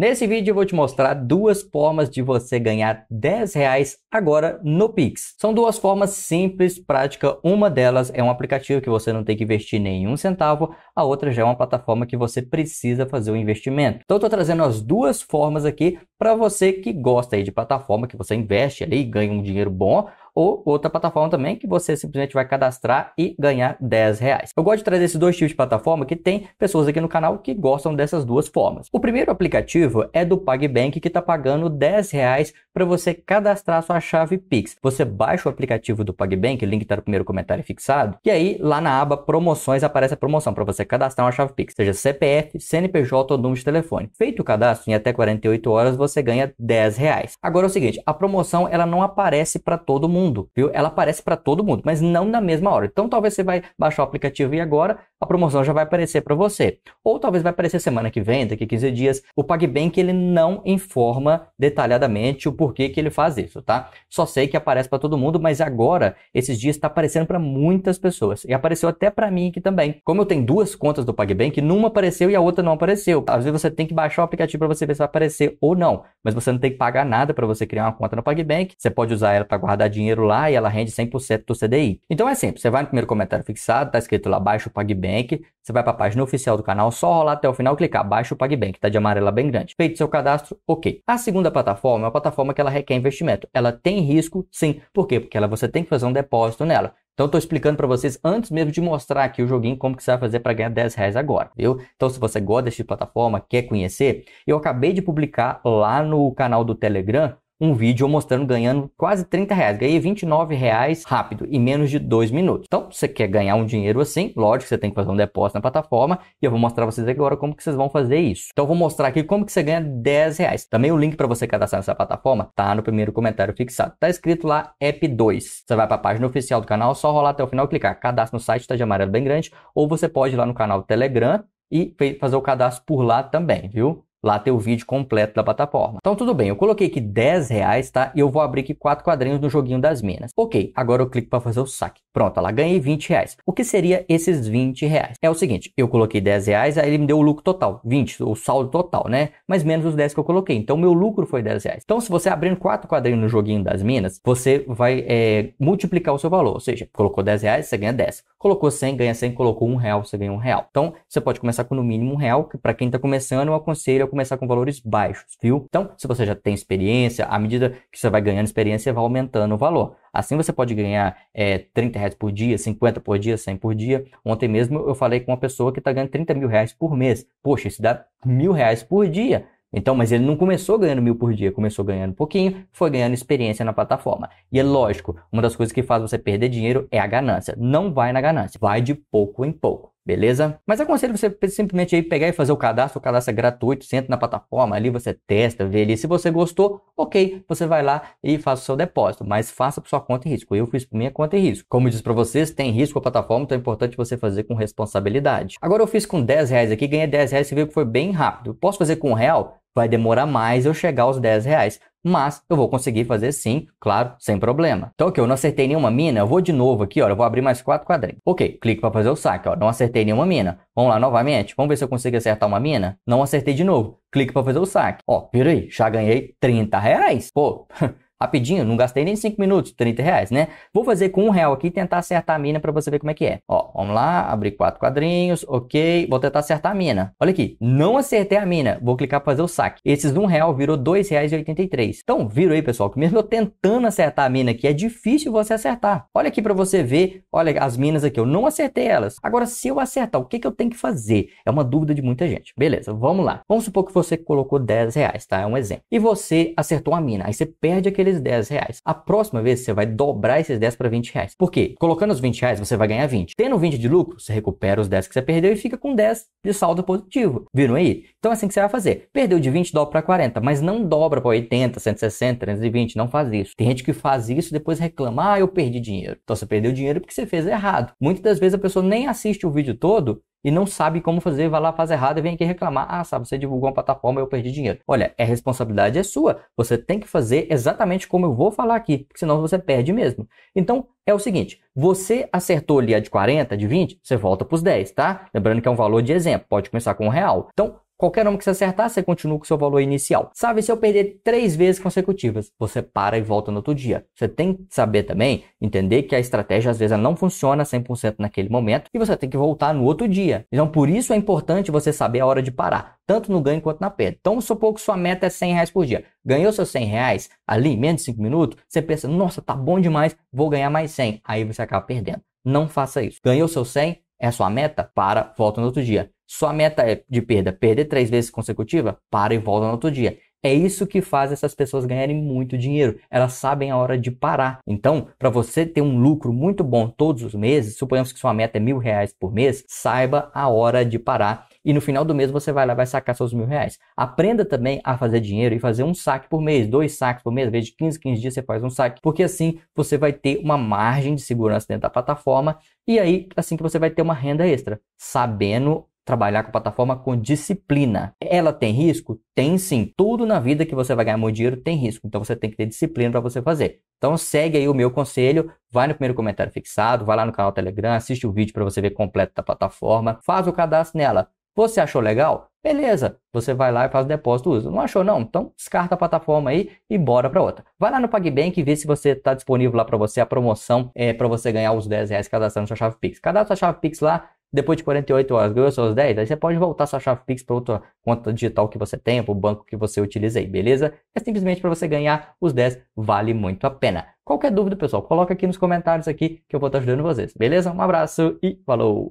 Nesse vídeo eu vou te mostrar duas formas de você ganhar 10 reais agora no Pix. São duas formas simples, prática. Uma delas é um aplicativo que você não tem que investir nenhum centavo, a outra já é uma plataforma que você precisa fazer o um investimento. Então eu estou trazendo as duas formas aqui para você que gosta aí de plataforma, que você investe ali e ganha um dinheiro bom, ou outra plataforma também que você simplesmente vai cadastrar e ganhar 10 reais. Eu gosto de trazer esses dois tipos de plataforma que tem pessoas aqui no canal que gostam dessas duas formas. O primeiro aplicativo é do PagBank que está pagando 10 reais para você cadastrar sua chave Pix. Você baixa o aplicativo do PagBank, o link está no primeiro comentário fixado, e aí lá na aba promoções aparece a promoção para você cadastrar uma chave Pix, seja CPF, CNPJ ou número de telefone. Feito o cadastro, em até 48 horas você ganha 10 reais. Agora é o seguinte, a promoção ela não aparece para todo mundo, viu? Ela aparece para todo mundo, mas não na mesma hora. Então talvez você vai baixar o aplicativo e agora a promoção já vai aparecer para você. Ou talvez vai aparecer semana que vem, daqui a 15 dias. O PagBank ele não informa detalhadamente o porquê que ele faz isso, tá? Só sei que aparece para todo mundo, mas agora esses dias está aparecendo para muitas pessoas e apareceu até para mim aqui também. Como eu tenho duas contas do PagBank, numa apareceu e a outra não apareceu. Às vezes você tem que baixar o aplicativo para você ver se vai aparecer ou não mas você não tem que pagar nada para você criar uma conta no PagBank. Você pode usar ela para guardar dinheiro lá e ela rende 100% do CDI. Então é simples, você vai no primeiro comentário fixado, tá escrito lá baixa o PagBank, você vai para a página oficial do canal, só rolar até o final, clicar baixa o PagBank, tá de amarela é bem grande. Feito seu cadastro, OK. A segunda plataforma é uma plataforma que ela requer investimento. Ela tem risco, sim. Por quê? Porque ela, você tem que fazer um depósito nela. Então eu tô explicando para vocês antes mesmo de mostrar aqui o joguinho como que você vai fazer para ganhar 10 reais agora, viu? Então se você gosta desse tipo de plataforma, quer conhecer, eu acabei de publicar lá no canal do Telegram um vídeo mostrando ganhando quase 30 reais. Ganhei 29 reais rápido, em menos de dois minutos. Então, se você quer ganhar um dinheiro assim, lógico, você tem que fazer um depósito na plataforma e eu vou mostrar vocês agora como que vocês vão fazer isso. Então, eu vou mostrar aqui como que você ganha 10 reais. Também o link para você cadastrar nessa plataforma tá no primeiro comentário fixado. Tá escrito lá App 2. Você vai para a página oficial do canal, só rolar até o final e clicar cadastro no site, tá de amarelo bem grande, ou você pode ir lá no canal Telegram e fazer o cadastro por lá também, viu? lá tem o vídeo completo da plataforma. Então tudo bem, eu coloquei aqui 10 reais, tá? E eu vou abrir aqui quatro quadrinhos no joguinho das minas. Ok, agora eu clico para fazer o saque. Pronto, lá ganhei 20 reais. O que seria esses 20 reais? É o seguinte, eu coloquei 10 reais, aí ele me deu o lucro total, 20, o saldo total, né? Mas menos os 10 que eu coloquei. Então meu lucro foi 10 reais. Então se você abrir quatro quadrinhos no joguinho das minas, você vai é, multiplicar o seu valor. Ou seja, colocou 10 reais, você ganha 10 Colocou 100, ganha 100, colocou um real, você ganha um real. Então, você pode começar com no mínimo um real, que para quem está começando, eu aconselho a começar com valores baixos, viu? Então, se você já tem experiência, à medida que você vai ganhando experiência, vai aumentando o valor. Assim você pode ganhar é, 30 reais por dia, 50 por dia, 100 por dia. Ontem mesmo eu falei com uma pessoa que está ganhando 30 mil reais por mês. Poxa, isso dá mil reais por dia. Então, mas ele não começou ganhando mil por dia, começou ganhando um pouquinho, foi ganhando experiência na plataforma. E é lógico, uma das coisas que faz você perder dinheiro é a ganância. Não vai na ganância, vai de pouco em pouco beleza? Mas aconselho você simplesmente aí pegar e fazer o cadastro, o cadastro é gratuito, você entra na plataforma, ali você testa, vê ali, se você gostou, ok, você vai lá e faz o seu depósito, mas faça por sua conta em risco, eu fiz por minha conta em risco. Como eu disse para vocês, tem risco a plataforma, então é importante você fazer com responsabilidade. Agora eu fiz com 10 reais aqui, ganhei 10 reais, você viu que foi bem rápido. posso fazer com um real? vai demorar mais eu chegar aos 10 reais. Mas eu vou conseguir fazer sim, claro, sem problema. Então, ok, eu não acertei nenhuma mina, eu vou de novo aqui, ó, eu vou abrir mais quatro quadrinhos. Ok, clique para fazer o saque, ó, não acertei nenhuma mina. Vamos lá novamente, vamos ver se eu consigo acertar uma mina. Não acertei de novo, clique para fazer o saque. Ó, peraí, já ganhei 30 reais. Pô... Rapidinho, não gastei nem 5 minutos, 30 reais, né? Vou fazer com um real aqui e tentar acertar a mina para você ver como é que é. Ó, vamos lá, abrir quatro quadrinhos, ok. Vou tentar acertar a mina. Olha aqui, não acertei a mina. Vou clicar para fazer o saque. Esses um real virou dois reais e oitenta e três. Então, viram aí, pessoal, que mesmo eu tentando acertar a mina aqui, é difícil você acertar. Olha aqui para você ver, olha as minas aqui, eu não acertei elas. Agora, se eu acertar, o que, que eu tenho que fazer? É uma dúvida de muita gente. Beleza, vamos lá. Vamos supor que você colocou 10 reais, tá? É um exemplo. E você acertou a mina. Aí você perde aquele aqueles 10 reais. A próxima vez você vai dobrar esses 10 para 20 reais. Por quê? Colocando os 20 reais, você vai ganhar 20. Tendo 20 de lucro, você recupera os 10 que você perdeu e fica com 10 de saldo positivo. Viram aí? Então é assim que você vai fazer. Perdeu de 20, dobra para 40, mas não dobra para 80, 160, 320, não faz isso. Tem gente que faz isso e depois reclama, ah, eu perdi dinheiro. Então você perdeu dinheiro porque você fez errado. Muitas das vezes a pessoa nem assiste o vídeo todo e não sabe como fazer, vai lá, faz errado e vem aqui reclamar. Ah, sabe, você divulgou uma plataforma e eu perdi dinheiro. Olha, a é responsabilidade é sua. Você tem que fazer exatamente como eu vou falar aqui, porque senão você perde mesmo. Então, é o seguinte, você acertou ali a de 40, de 20, você volta para os 10, tá? Lembrando que é um valor de exemplo, pode começar com um real. Então, Qualquer nome que você acertar, você continua com seu valor inicial. Sabe, se eu perder três vezes consecutivas, você para e volta no outro dia. Você tem que saber também, entender que a estratégia às vezes não funciona 100% naquele momento e você tem que voltar no outro dia. Então, por isso é importante você saber a hora de parar, tanto no ganho quanto na perda. Então, supor que sua meta é 100 reais por dia. Ganhou seus 100 reais ali em menos de 5 minutos, você pensa, nossa, tá bom demais, vou ganhar mais 100. Aí você acaba perdendo. Não faça isso. Ganhou seus 100, é sua meta? Para, volta no outro dia. Sua meta é de perda, perder três vezes consecutiva, para e volta no outro dia. É isso que faz essas pessoas ganharem muito dinheiro. Elas sabem a hora de parar. Então, para você ter um lucro muito bom todos os meses, suponhamos que sua meta é mil reais por mês, saiba a hora de parar. E no final do mês você vai lá e vai sacar seus mil reais. Aprenda também a fazer dinheiro e fazer um saque por mês, dois saques por mês, vez de 15, 15 dias você faz um saque, porque assim você vai ter uma margem de segurança dentro da plataforma e aí assim que você vai ter uma renda extra, sabendo trabalhar com a plataforma com disciplina. Ela tem risco? Tem sim. Tudo na vida que você vai ganhar muito dinheiro tem risco. Então você tem que ter disciplina para você fazer. Então segue aí o meu conselho, vai no primeiro comentário fixado, vai lá no canal Telegram, assiste o vídeo para você ver completo da plataforma, faz o cadastro nela. Você achou legal? Beleza, você vai lá e faz o depósito usa. Não achou não? Então descarta a plataforma aí e bora para outra. Vai lá no PagBank e vê se você está disponível lá para você a promoção é, eh, para você ganhar os 10 reais cadastrando sua chave Pix. Cadastra sua chave Pix lá, depois de 48 horas ganhou seus 10, aí você pode voltar sua chave Pix para outra conta digital que você tem, para o banco que você utiliza aí, beleza? É simplesmente para você ganhar os 10, vale muito a pena. Qualquer dúvida, pessoal, coloca aqui nos comentários aqui que eu vou estar ajudando vocês, beleza? Um abraço e falou!